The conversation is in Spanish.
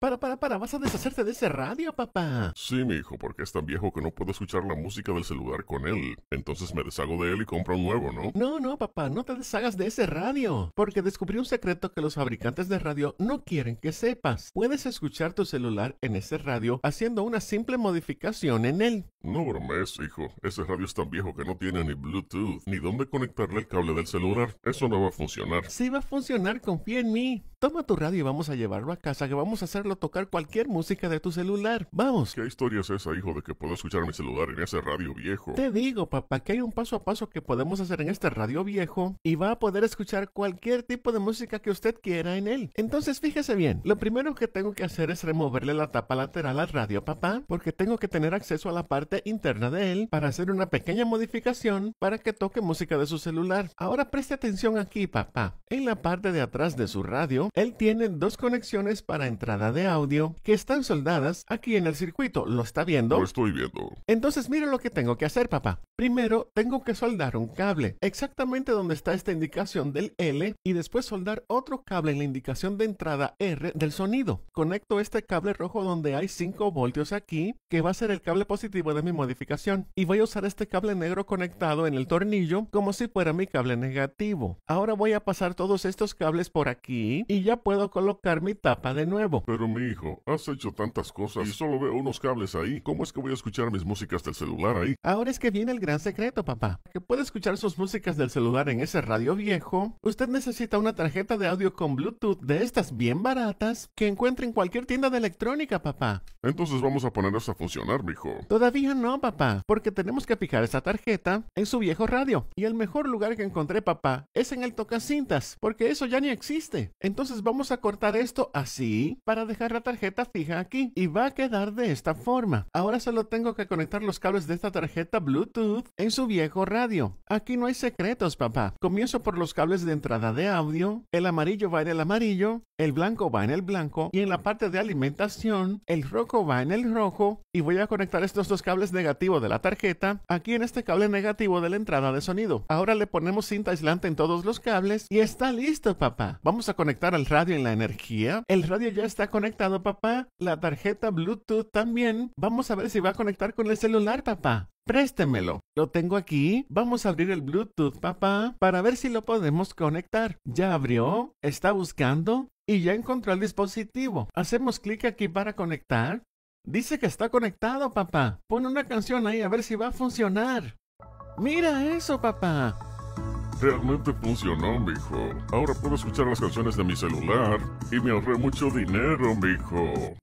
Para, para, para, vas a deshacerte de ese radio, papá. Sí, mi hijo, porque es tan viejo que no puedo escuchar la música del celular con él. Entonces me deshago de él y compro un nuevo, ¿no? No, no, papá, no te deshagas de ese radio. Porque descubrí un secreto que los fabricantes de radio no quieren que sepas. Puedes escuchar tu celular en ese radio haciendo una simple modificación en él. No bromees, hijo. Ese radio es tan viejo que no tiene ni Bluetooth ni dónde conectarle el cable del celular. Eso no va a funcionar. Sí va a funcionar, confía en mí. Toma tu radio y vamos a llevarlo a casa que vamos a hacer tocar cualquier música de tu celular. Vamos. ¿Qué historia es esa, hijo, de que puedo escuchar mi celular en ese radio viejo? Te digo, papá, que hay un paso a paso que podemos hacer en este radio viejo y va a poder escuchar cualquier tipo de música que usted quiera en él. Entonces, fíjese bien, lo primero que tengo que hacer es removerle la tapa lateral al radio, papá, porque tengo que tener acceso a la parte interna de él para hacer una pequeña modificación para que toque música de su celular. Ahora preste atención aquí, papá. En la parte de atrás de su radio, él tiene dos conexiones para entrada de audio que están soldadas aquí en el circuito. ¿Lo está viendo? estoy viendo. Entonces mire lo que tengo que hacer, papá. Primero, tengo que soldar un cable exactamente donde está esta indicación del L y después soldar otro cable en la indicación de entrada R del sonido. Conecto este cable rojo donde hay 5 voltios aquí, que va a ser el cable positivo de mi modificación. Y voy a usar este cable negro conectado en el tornillo como si fuera mi cable negativo. Ahora voy a pasar todos estos cables por aquí y ya puedo colocar mi tapa de nuevo mi hijo, has hecho tantas cosas y solo veo unos cables ahí. ¿Cómo es que voy a escuchar mis músicas del celular ahí? Ahora es que viene el gran secreto, papá. Que puede escuchar sus músicas del celular en ese radio viejo, usted necesita una tarjeta de audio con Bluetooth de estas bien baratas que encuentre en cualquier tienda de electrónica, papá. Entonces vamos a ponerlas a funcionar, mijo. Todavía no, papá, porque tenemos que fijar esa tarjeta en su viejo radio. Y el mejor lugar que encontré, papá, es en el tocacintas, porque eso ya ni existe. Entonces vamos a cortar esto así para dejar la tarjeta fija aquí y va a quedar de esta forma. Ahora solo tengo que conectar los cables de esta tarjeta Bluetooth en su viejo radio. Aquí no hay secretos, papá. Comienzo por los cables de entrada de audio, el amarillo va en el amarillo, el blanco va en el blanco y en la parte de alimentación el rojo va en el rojo y voy a conectar estos dos cables negativos de la tarjeta aquí en este cable negativo de la entrada de sonido. Ahora le ponemos cinta aislante en todos los cables y está listo, papá. Vamos a conectar al radio en la energía. El radio ya está conectado conectado, papá. La tarjeta Bluetooth también. Vamos a ver si va a conectar con el celular, papá. Préstemelo. Lo tengo aquí. Vamos a abrir el Bluetooth, papá, para ver si lo podemos conectar. Ya abrió, está buscando y ya encontró el dispositivo. Hacemos clic aquí para conectar. Dice que está conectado, papá. Pon una canción ahí a ver si va a funcionar. Mira eso, papá. Realmente funcionó, mijo. Ahora puedo escuchar las canciones de mi celular y me ahorré mucho dinero, mijo.